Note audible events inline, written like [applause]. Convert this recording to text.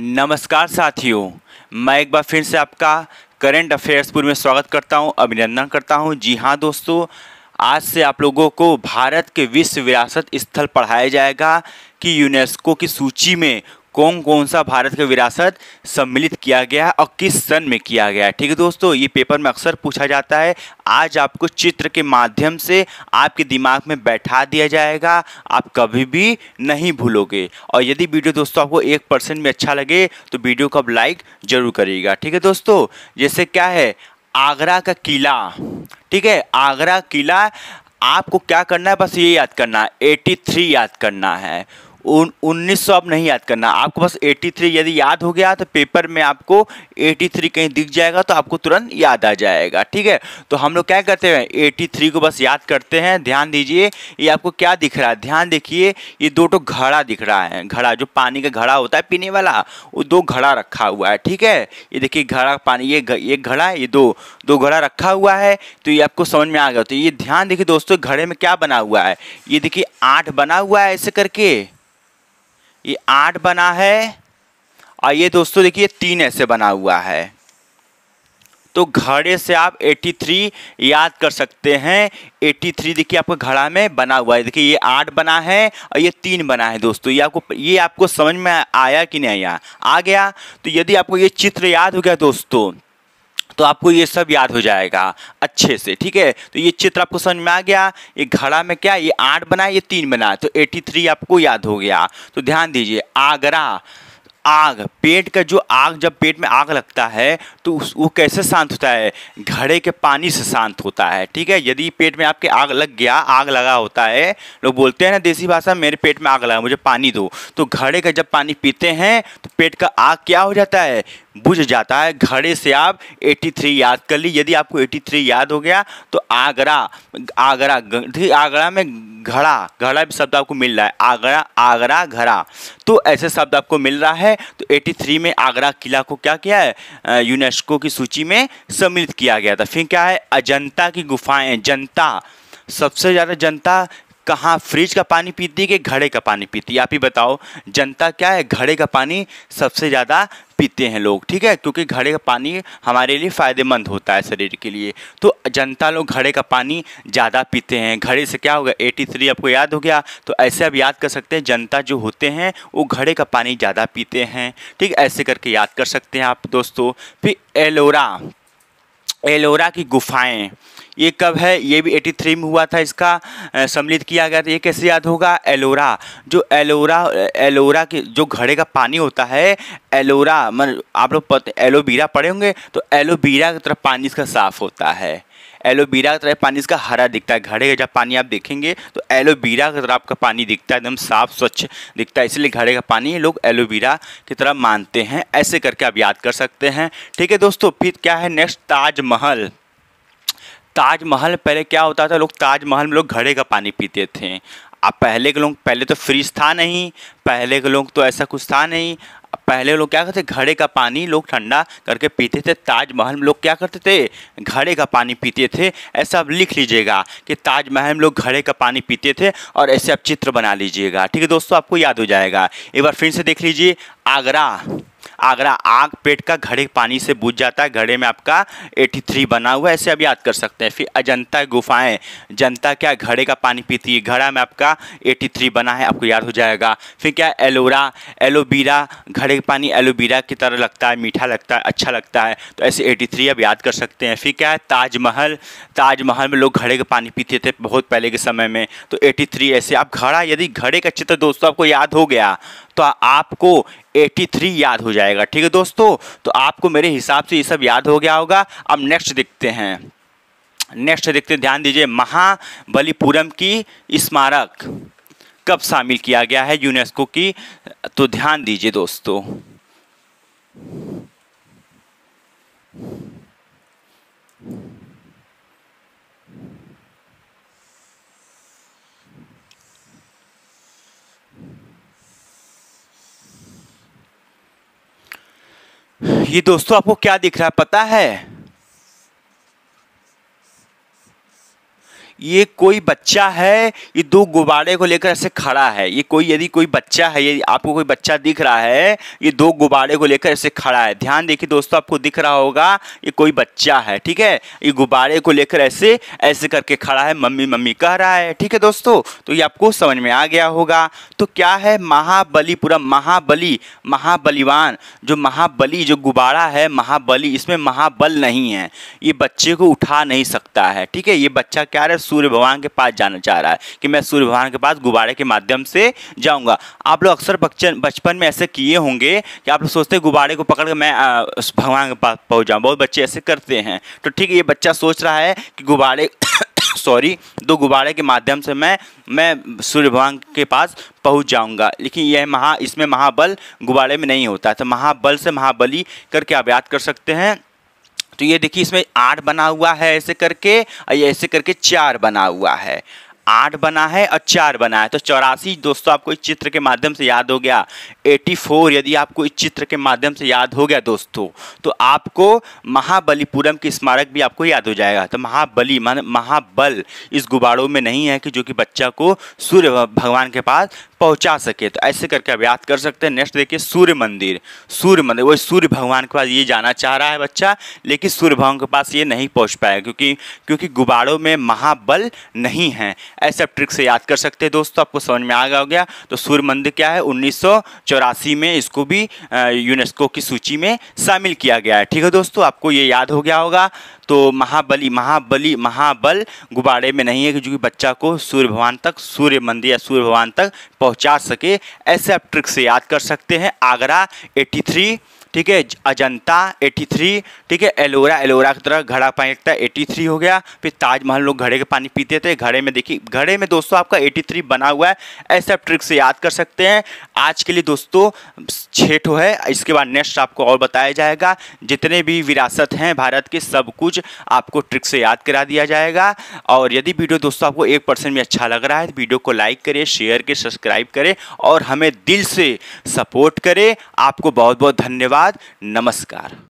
नमस्कार साथियों मैं एक बार फिर से आपका करंट अफेयर्स पूर्व में स्वागत करता हूं अभिनंदन करता हूं जी हां दोस्तों आज से आप लोगों को भारत के विश्व विरासत स्थल पढ़ाया जाएगा कि यूनेस्को की सूची में कौन कौन सा भारत का विरासत सम्मिलित किया गया और किस सन में किया गया ठीक है दोस्तों ये पेपर में अक्सर पूछा जाता है आज आपको चित्र के माध्यम से आपके दिमाग में बैठा दिया जाएगा आप कभी भी नहीं भूलोगे और यदि वीडियो दोस्तों आपको एक परसेंट में अच्छा लगे तो वीडियो को आप लाइक ज़रूर करिएगा ठीक है दोस्तों जैसे क्या है आगरा का किला ठीक है आगरा किला आपको क्या करना है बस ये याद करना है थ्री याद करना है उन उन्नीस अब नहीं याद करना आपको बस 83 यदि याद हो गया तो पेपर में आपको 83 कहीं दिख जाएगा तो आपको तुरंत याद आ जाएगा ठीक है तो हम लोग क्या करते हैं 83 को बस याद करते हैं ध्यान दीजिए ये आपको क्या दिख रहा है ध्यान देखिए ये दो टो घड़ा दिख रहा है घड़ा जो पानी का घड़ा होता है पीने वाला वो दो घड़ा रखा हुआ है ठीक है ये देखिए घड़ा पानी ये एक घड़ा ये दो दो घड़ा रखा हुआ है तो ये आपको समझ में आ गया तो ये ध्यान देखिए दोस्तों घड़े में क्या बना हुआ है ये देखिए आठ बना हुआ है ऐसे करके ये आठ बना है और ये दोस्तों देखिए तीन ऐसे बना हुआ है तो घड़े से आप 83 याद कर सकते हैं 83 देखिए आपका घड़ा में बना हुआ है देखिए ये आठ बना है और ये तीन बना है दोस्तों ये आपको ये आपको समझ में आया कि नहीं आया आ गया तो यदि आपको ये चित्र याद हो गया दोस्तों तो आपको ये सब याद हो जाएगा अच्छे से ठीक है तो ये चित्र आपको समझ में आ गया ये घड़ा में क्या ये आठ बना ये तीन बना तो एटी थ्री आपको याद हो गया तो ध्यान दीजिए आगरा आग पेट का जो आग जब पेट में आग लगता है तो उस वो कैसे शांत होता है घड़े के पानी से शांत होता है ठीक है यदि पेट में आपके आग लग गया आग लगा होता है लोग बोलते हैं ना देसी भाषा मेरे पेट में आग लगा मुझे पानी दो तो घड़े का जब पानी पीते हैं तो पेट का आग क्या हो जाता है बुझ जाता है घड़े से आप 83 याद कर ली यदि आपको 83 याद हो गया तो आगरा आगरा आगरा में घड़ा घड़ा भी शब्द आपको मिल रहा है आगरा आगरा घड़ा तो ऐसे शब्द आपको मिल रहा है तो 83 में आगरा किला को क्या किया है यूनेस्को की सूची में सम्मिलित किया गया था फिर क्या है अजंता की गुफाएं जनता सबसे ज़्यादा जनता कहाँ फ्रिज का पानी पीती है कि घड़े का पानी पीती है आप ही बताओ जनता क्या है घड़े का पानी सबसे ज़्यादा पीते हैं लोग ठीक है क्योंकि घड़े का पानी हमारे लिए फ़ायदेमंद होता है शरीर के लिए तो जनता लोग घड़े का पानी ज़्यादा पीते हैं घड़े से क्या होगा एटी थ्री आपको याद हो गया तो ऐसे आप याद कर सकते हैं जनता जो होते हैं वो घड़े का पानी ज़्यादा पीते हैं ठीक ऐसे करके याद कर सकते हैं आप दोस्तों फिर एलोरा एलोरा की गुफाएँ ये कब है ये भी 83 में हुआ था इसका सम्मिलित किया गया था ये कैसे याद होगा एलोरा जो एलोरा एलोरा के जो घड़े का पानी होता है एलोरा मन आप लोग एलोवीरा पढ़े होंगे तो एलोवीरा की तरफ पानी इसका साफ़ होता है एलोवीरा की तरह पानी इसका हरा दिखता है घड़े का जब पानी आप देखेंगे तो एलोवीरा की तरह आपका पानी दिखता है एकदम साफ स्वच्छ दिखता है इसलिए घड़े का पानी लोग एलोवेरा की तरह मानते हैं ऐसे करके आप याद कर सकते हैं ठीक है दोस्तों फिर क्या है नेक्स्ट ताजमहल ताजमहल पहले क्या होता था लोग ताजमहल में लोग घड़े का पानी पीते थे अब पहले के लोग पहले तो फ्रिज था नहीं पहले के लोग तो ऐसा कुछ था नहीं पहले लोग क्या करते घड़े का पानी लोग ठंडा करके पीते थे ताजमहल में लोग क्या करते थे घड़े का पानी पीते थे ऐसा आप लिख लीजिएगा कि ताजमहल में लोग घड़े का पानी पीते थे और ऐसे आप चित्र बना लीजिएगा ठीक है दोस्तों आपको याद हो जाएगा एक बार फिर से देख लीजिए आगरा आगरा आग पेट का घड़े पानी से बुझ जाता है घड़े में आपका 83 बना हुआ है ऐसे आप याद कर सकते हैं फिर अजंता गुफाएं जनता क्या घड़े का पानी पीती है घड़ा में आपका 83 बना है आपको याद हो जाएगा फिर क्या एलोरा एलोवेरा घड़े का पानी एलोबीरा की तरह लगता है मीठा लगता है अच्छा लगता है तो ऐसे एटी आप याद कर सकते हैं फिर क्या है ताजमहल ताजमहल में लोग घड़े का पानी पीते थे बहुत पहले के समय में तो एटी ऐसे आप घड़ा यदि घड़े का चित्र दोस्तों आपको याद हो गया तो आपको 83 याद हो जाएगा जाएगा ठीक है दोस्तों तो आपको मेरे हिसाब से ये सब याद हो गया होगा अब नेक्स्ट देखते हैं नेक्स्ट देखते ध्यान दीजिए महाबलीपुरम की स्मारक कब शामिल किया गया है यूनेस्को की तो ध्यान दीजिए दोस्तों ये दोस्तों आपको क्या दिख रहा है पता है ये कोई बच्चा है ये दो गुब्बारे को लेकर ऐसे खड़ा है ये कोई यदि कोई बच्चा है ये आपको कोई बच्चा दिख रहा है ये दो गुब्बारे को लेकर ऐसे खड़ा है ध्यान देखिए दोस्तों आपको दिख रहा होगा ये कोई बच्चा है ठीक है ये गुब्बारे को लेकर ऐसे ऐसे करके खड़ा है मम्मी मम्मी कह रहा है ठीक है दोस्तों तो ये आपको समझ में आ गया होगा तो क्या है महाबलीपुरम महाबली महाबलिवान जो महाबली जो गुब्बारा है महाबली इसमें महाबल नहीं है ये बच्चे को उठा नहीं सकता है ठीक है ये बच्चा क्या है सूर्य भगवान के पास जाना चाह रहा है कि मैं सूर्य भगवान के पास गुब्बारे के माध्यम से जाऊँगा आप लोग अक्सर बच्चन बचपन में ऐसे किए होंगे कि आप लोग सोचते हैं गुब्बारे को पकड़ कर मैं भगवान के पास पहुँच जाऊँ बहुत बच्चे ऐसे करते हैं तो ठीक है ये बच्चा सोच रहा है कि गुब्बारे [coughs] सॉरी दो गुब्बारे के माध्यम से मैं मैं सूर्य भगवान के पास पहुंच जाऊंगा लेकिन यह महा इसमें महाबल गुब्बारे में नहीं होता है तो महाबल से महाबली करके आप याद कर सकते हैं तो ये देखिए इसमें आठ बना हुआ है ऐसे करके और ये ऐसे करके चार बना हुआ है आठ बना है और चार बना है तो चौरासी दोस्तों आपको इस चित्र के माध्यम से याद हो गया एटी फोर यदि आपको इस चित्र के माध्यम से याद हो गया दोस्तों तो आपको महाबलीपुरम की स्मारक भी आपको याद हो जाएगा तो महाबली मान महाबल इस गुब्बारों में नहीं है कि जो कि बच्चा को सूर्य भगवान के पास पहुंचा सके तो ऐसे करके याद कर सकते हैं नेक्स्ट देखिए सूर्य मंदिर सूर्य मंदिर वही सूर्य भगवान के पास ये जाना चाह रहा है बच्चा लेकिन सूर्य भगवान के पास ये नहीं पहुंच पाएगा क्योंकि क्योंकि गुब्बारों में महाबल नहीं है ऐसे ट्रिक से याद कर सकते हैं दोस्तों आपको समझ में आ गया तो सूर्य मंदिर क्या है उन्नीस में इसको भी यूनेस्को की सूची में शामिल किया गया है ठीक है दोस्तों आपको ये याद हो गया होगा तो महाबली महाबली महाबल गुब्बारे में नहीं है क्योंकि बच्चा को सूर्य भगवान तक सूर्य मंदिर या सूर्य भगवान तक पहुंचा सके ऐसे आप ट्रिक से याद कर सकते हैं आगरा एट्टी थ्री ठीक है अजंता 83 ठीक है एलोरा एलोरा की तरह घड़ा पानी लगता है 83 हो गया फिर ताजमहल लोग घड़े के पानी पीते थे घड़े में देखिए घड़े में दोस्तों आपका 83 बना हुआ है ऐसा ट्रिक से याद कर सकते हैं आज के लिए दोस्तों छेठ है इसके बाद नेक्स्ट आपको और बताया जाएगा जितने भी विरासत हैं भारत के सब कुछ आपको ट्रिक से याद करा दिया जाएगा और यदि वीडियो दोस्तों आपको एक परसेंट भी अच्छा लग रहा है तो वीडियो को लाइक करें शेयर करें सब्सक्राइब करें और हमें दिल से सपोर्ट करें आपको बहुत बहुत धन्यवाद धन्यवाद नमस्कार